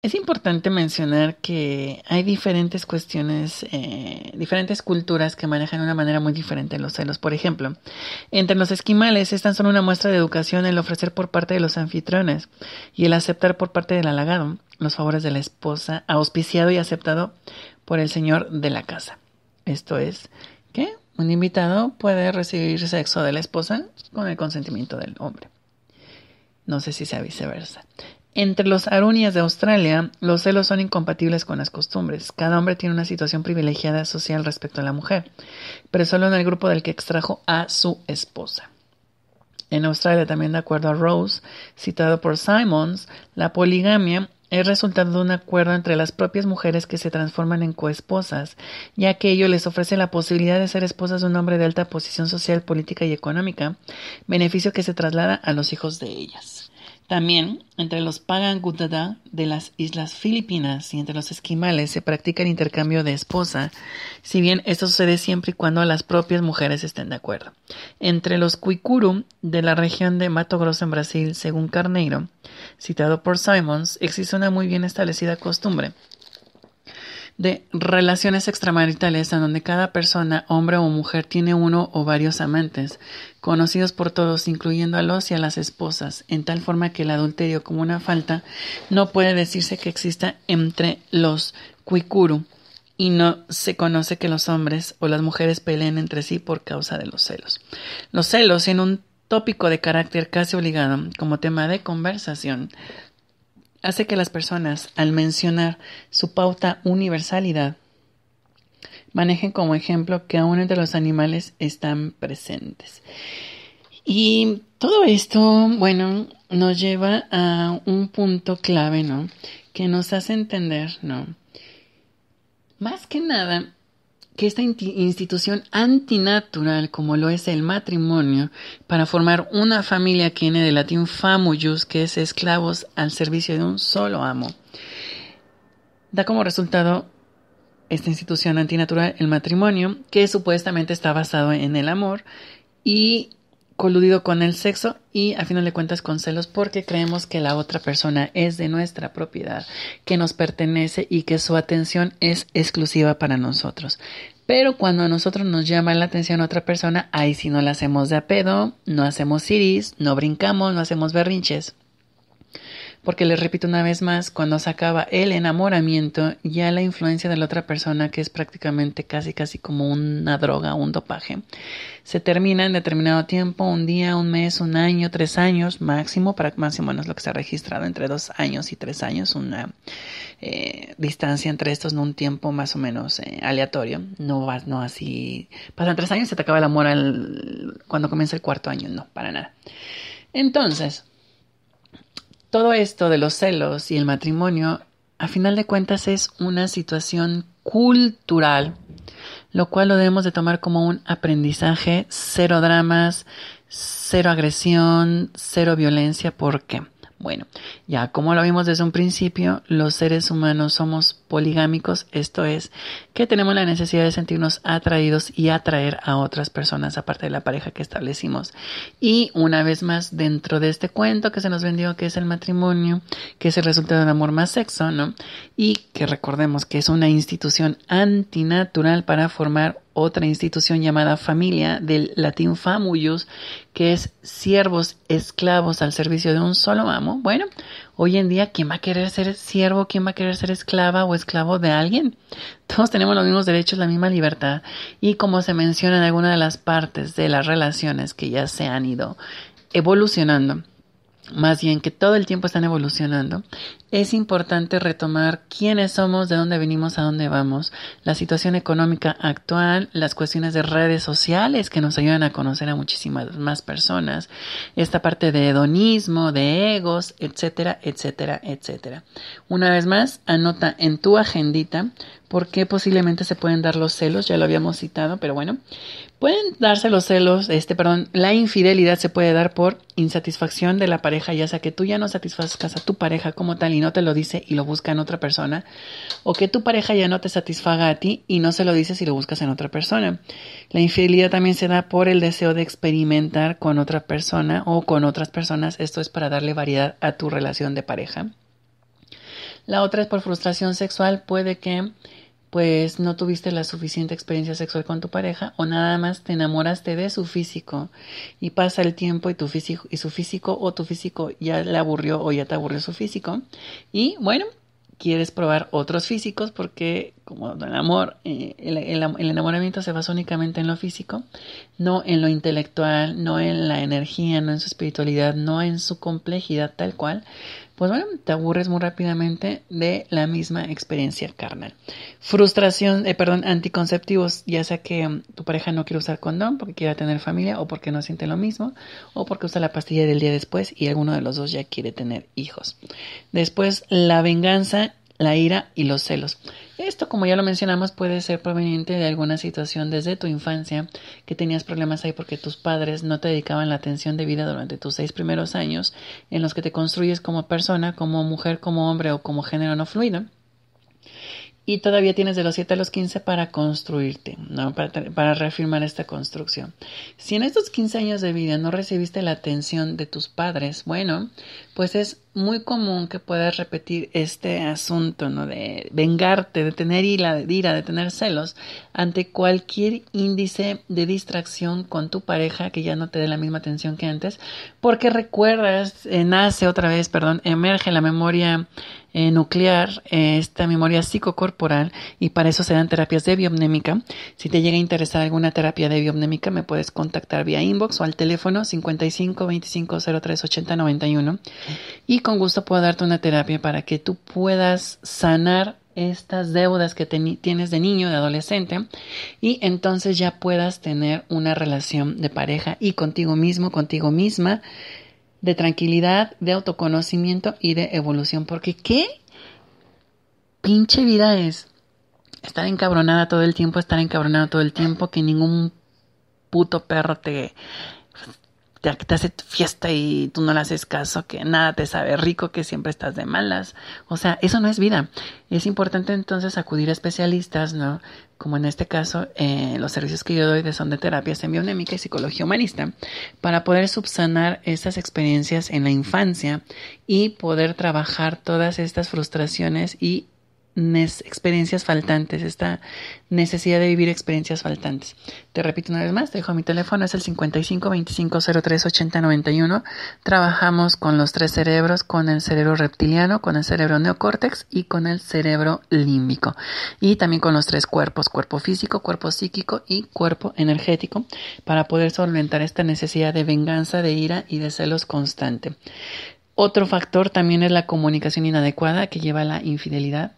Es importante mencionar que hay diferentes cuestiones, eh, diferentes culturas que manejan de una manera muy diferente los celos. Por ejemplo, entre los esquimales es son una muestra de educación el ofrecer por parte de los anfitriones y el aceptar por parte del halagado los favores de la esposa, auspiciado y aceptado por el señor de la casa. Esto es que un invitado puede recibir sexo de la esposa con el consentimiento del hombre. No sé si sea viceversa. Entre los Arunias de Australia, los celos son incompatibles con las costumbres. Cada hombre tiene una situación privilegiada social respecto a la mujer, pero solo en el grupo del que extrajo a su esposa. En Australia, también de acuerdo a Rose, citado por Simons, la poligamia es resultado de un acuerdo entre las propias mujeres que se transforman en coesposas, ya que ello les ofrece la posibilidad de ser esposas de un hombre de alta posición social, política y económica, beneficio que se traslada a los hijos de ellas. También entre los Pagan de las islas Filipinas y entre los esquimales se practica el intercambio de esposa, si bien esto sucede siempre y cuando las propias mujeres estén de acuerdo. Entre los Cuicuru de la región de Mato Grosso en Brasil, según Carneiro, citado por Simons, existe una muy bien establecida costumbre de relaciones extramaritales en donde cada persona, hombre o mujer, tiene uno o varios amantes, conocidos por todos, incluyendo a los y a las esposas, en tal forma que el adulterio como una falta no puede decirse que exista entre los cuicuru y no se conoce que los hombres o las mujeres peleen entre sí por causa de los celos. Los celos, en un tópico de carácter casi obligado como tema de conversación, hace que las personas, al mencionar su pauta universalidad, manejen como ejemplo que aún entre los animales están presentes. Y todo esto, bueno, nos lleva a un punto clave, ¿no? Que nos hace entender, ¿no? Más que nada, que esta institución antinatural como lo es el matrimonio para formar una familia que viene del latín famulus que es esclavos al servicio de un solo amo, da como resultado esta institución antinatural el matrimonio, que supuestamente está basado en el amor y coludido con el sexo y a final de cuentas con celos porque creemos que la otra persona es de nuestra propiedad, que nos pertenece y que su atención es exclusiva para nosotros. Pero cuando a nosotros nos llama la atención otra persona, ahí sí no la hacemos de apedo, no hacemos iris, no brincamos, no hacemos berrinches porque les repito una vez más, cuando se acaba el enamoramiento, ya la influencia de la otra persona, que es prácticamente casi casi como una droga, un dopaje, se termina en determinado tiempo, un día, un mes, un año, tres años máximo, para más o menos lo que se ha registrado entre dos años y tres años, una eh, distancia entre estos, no un tiempo más o menos eh, aleatorio, no va, no así, pasan tres años se te acaba el amor cuando comienza el cuarto año, no, para nada. Entonces, todo esto de los celos y el matrimonio, a final de cuentas, es una situación cultural, lo cual lo debemos de tomar como un aprendizaje, cero dramas, cero agresión, cero violencia, ¿por qué? Bueno, ya como lo vimos desde un principio, los seres humanos somos poligámicos, esto es, que tenemos la necesidad de sentirnos atraídos y atraer a otras personas aparte de la pareja que establecimos. Y una vez más, dentro de este cuento que se nos vendió, que es el matrimonio, que es el resultado de amor más sexo, ¿no? Y que recordemos que es una institución antinatural para formar otra institución llamada familia, del latín famulus, que es siervos esclavos al servicio de un solo amo. Bueno, hoy en día, ¿quién va a querer ser siervo? ¿Quién va a querer ser esclava o esclavo de alguien? Todos tenemos los mismos derechos, la misma libertad. Y como se menciona en alguna de las partes de las relaciones que ya se han ido evolucionando, más bien que todo el tiempo están evolucionando, es importante retomar quiénes somos, de dónde venimos, a dónde vamos, la situación económica actual, las cuestiones de redes sociales que nos ayudan a conocer a muchísimas más personas, esta parte de hedonismo, de egos, etcétera, etcétera, etcétera. Una vez más, anota en tu agendita por qué posiblemente se pueden dar los celos, ya lo habíamos citado, pero bueno, Pueden darse los celos, este, perdón, la infidelidad se puede dar por insatisfacción de la pareja, ya sea que tú ya no satisfazcas a tu pareja como tal y no te lo dice y lo busca en otra persona, o que tu pareja ya no te satisfaga a ti y no se lo dice y lo buscas en otra persona. La infidelidad también se da por el deseo de experimentar con otra persona o con otras personas, esto es para darle variedad a tu relación de pareja. La otra es por frustración sexual, puede que pues no tuviste la suficiente experiencia sexual con tu pareja o nada más te enamoraste de su físico y pasa el tiempo y tu físico y su físico o tu físico ya le aburrió o ya te aburrió su físico y bueno, quieres probar otros físicos porque como eh, el amor, el, enamoramiento se basa únicamente en lo físico, no en lo intelectual, no en la energía, no en su espiritualidad, no en su complejidad tal cual, pues bueno, te aburres muy rápidamente de la misma experiencia carnal. Frustración, eh, perdón, anticonceptivos, ya sea que um, tu pareja no quiere usar condón porque quiera tener familia o porque no siente lo mismo o porque usa la pastilla del día después y alguno de los dos ya quiere tener hijos. Después, la venganza, la ira y los celos. Esto, como ya lo mencionamos, puede ser proveniente de alguna situación desde tu infancia, que tenías problemas ahí porque tus padres no te dedicaban la atención debida durante tus seis primeros años, en los que te construyes como persona, como mujer, como hombre o como género no fluido y todavía tienes de los 7 a los 15 para construirte, ¿no? para, reafirmar esta construcción. Si en estos 15 años de vida no recibiste la atención de tus padres, bueno, pues es muy común que puedas repetir este asunto ¿no? de vengarte, de tener ira, de, tener celos ante cualquier índice de distracción con tu pareja que ya no te dé la misma atención que antes, porque recuerdas, eh, nace otra vez, perdón, emerge la memoria eh, nuclear eh, esta memoria psicocorporal y para eso se dan terapias de biomnémica. Si te llega a interesar alguna terapia de biomnémica, me puedes contactar vía inbox o al teléfono 55 25 03 80 91 y con gusto puedo darte una terapia para que tú puedas sanar estas deudas que tienes de niño, de adolescente, y entonces ya puedas tener una relación de pareja y contigo mismo, contigo misma, de tranquilidad, de autoconocimiento y de evolución. Porque qué pinche vida es estar encabronada todo el tiempo, estar encabronada todo el tiempo, que ningún puto perro te que te hace fiesta y tú no le haces caso, que nada te sabe rico, que siempre estás de malas. O sea, eso no es vida. Es importante entonces acudir a especialistas, ¿no? Como en este caso, eh, los servicios que yo doy son de terapias en semionémica y psicología humanista, para poder subsanar estas experiencias en la infancia y poder trabajar todas estas frustraciones y experiencias faltantes, esta necesidad de vivir experiencias faltantes. Te repito una vez más, te dejo mi teléfono, es el 55 25 03 80 Trabajamos con los tres cerebros, con el cerebro reptiliano, con el cerebro neocórtex y con el cerebro límbico. Y también con los tres cuerpos, cuerpo físico, cuerpo psíquico y cuerpo energético, para poder solventar esta necesidad de venganza, de ira y de celos constante. Otro factor también es la comunicación inadecuada que lleva a la infidelidad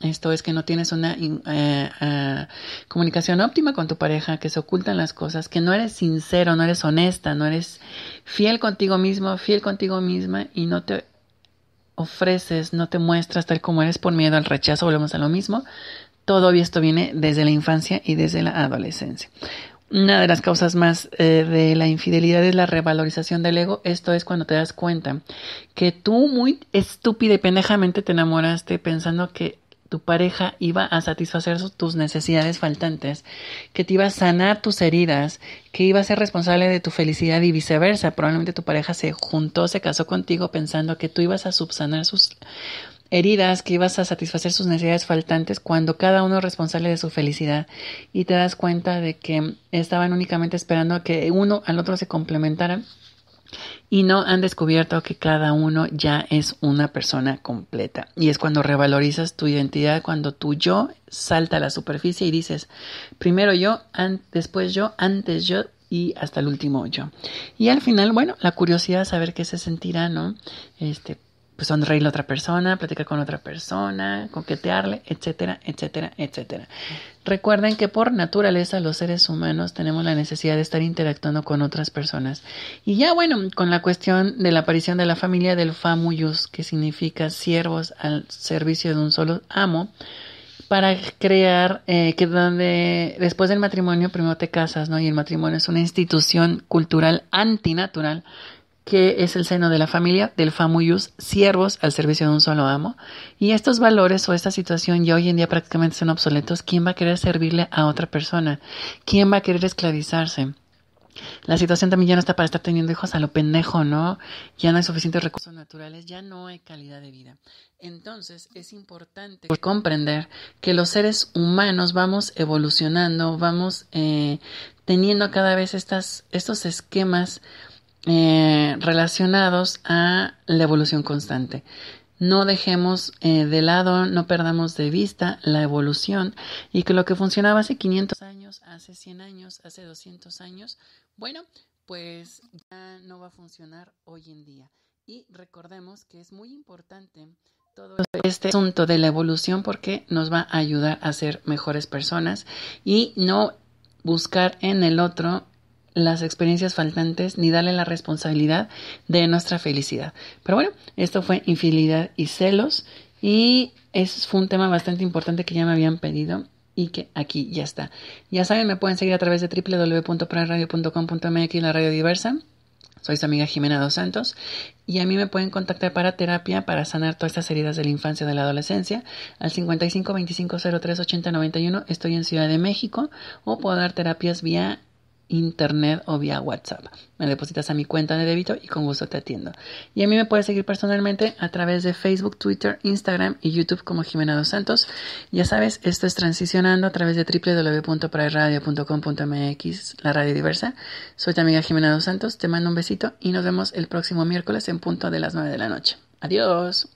esto es que no tienes una eh, eh, comunicación óptima con tu pareja, que se ocultan las cosas, que no eres sincero, no eres honesta, no eres fiel contigo mismo, fiel contigo misma y no te ofreces, no te muestras tal como eres por miedo al rechazo, volvemos a lo mismo. Todo esto viene desde la infancia y desde la adolescencia. Una de las causas más eh, de la infidelidad es la revalorización del ego. Esto es cuando te das cuenta que tú muy estúpida y pendejamente te enamoraste pensando que tu pareja iba a satisfacer tus necesidades faltantes, que te iba a sanar tus heridas, que iba a ser responsable de tu felicidad y viceversa. Probablemente tu pareja se juntó, se casó contigo pensando que tú ibas a subsanar sus heridas, que ibas a satisfacer sus necesidades faltantes cuando cada uno es responsable de su felicidad y te das cuenta de que estaban únicamente esperando a que uno al otro se complementaran y no han descubierto que cada uno ya es una persona completa. Y es cuando revalorizas tu identidad, cuando tu yo salta a la superficie y dices, primero yo, después yo, antes yo y hasta el último yo. Y al final, bueno, la curiosidad, saber qué se sentirá, ¿no? Este, pues, sonreírle a otra persona, platicar con otra persona, coquetearle, etcétera, etcétera, etcétera. Recuerden que por naturaleza los seres humanos tenemos la necesidad de estar interactuando con otras personas. Y ya bueno, con la cuestión de la aparición de la familia del famuyus, que significa siervos al servicio de un solo amo, para crear eh, que donde después del matrimonio primero te casas, ¿no? Y el matrimonio es una institución cultural antinatural que es el seno de la familia, del famuyus, siervos al servicio de un solo amo. Y estos valores o esta situación ya hoy en día prácticamente son obsoletos. ¿Quién va a querer servirle a otra persona? ¿Quién va a querer esclavizarse? La situación también ya no está para estar teniendo hijos a lo pendejo, ¿no? Ya no hay suficientes recursos naturales, ya no hay calidad de vida. Entonces es importante comprender que los seres humanos vamos evolucionando, vamos eh, teniendo cada vez estas, estos esquemas eh, relacionados a la evolución constante. No dejemos eh, de lado, no perdamos de vista la evolución y que lo que funcionaba hace 500 años, hace 100 años, hace 200 años, bueno, pues ya no va a funcionar hoy en día. Y recordemos que es muy importante todo este asunto de la evolución porque nos va a ayudar a ser mejores personas y no buscar en el otro las experiencias faltantes ni darle la responsabilidad de nuestra felicidad. Pero bueno, esto fue infidelidad y celos y es fue un tema bastante importante que ya me habían pedido y que aquí ya está. Ya saben, me pueden seguir a través de www.praradio.com.mx la radio diversa. Soy su amiga Jimena Dos Santos y a mí me pueden contactar para terapia para sanar todas estas heridas de la infancia de la adolescencia al 55 25 03 91. Estoy en Ciudad de México o puedo dar terapias vía internet o vía WhatsApp. Me depositas a mi cuenta de débito y con gusto te atiendo. Y a mí me puedes seguir personalmente a través de Facebook, Twitter, Instagram y YouTube como Jimena Dos Santos. Ya sabes, esto es transicionando a través de www.prairadio.com.mx, la radio diversa. Soy tu amiga Jimena Dos Santos, te mando un besito y nos vemos el próximo miércoles en punto de las 9 de la noche. Adiós.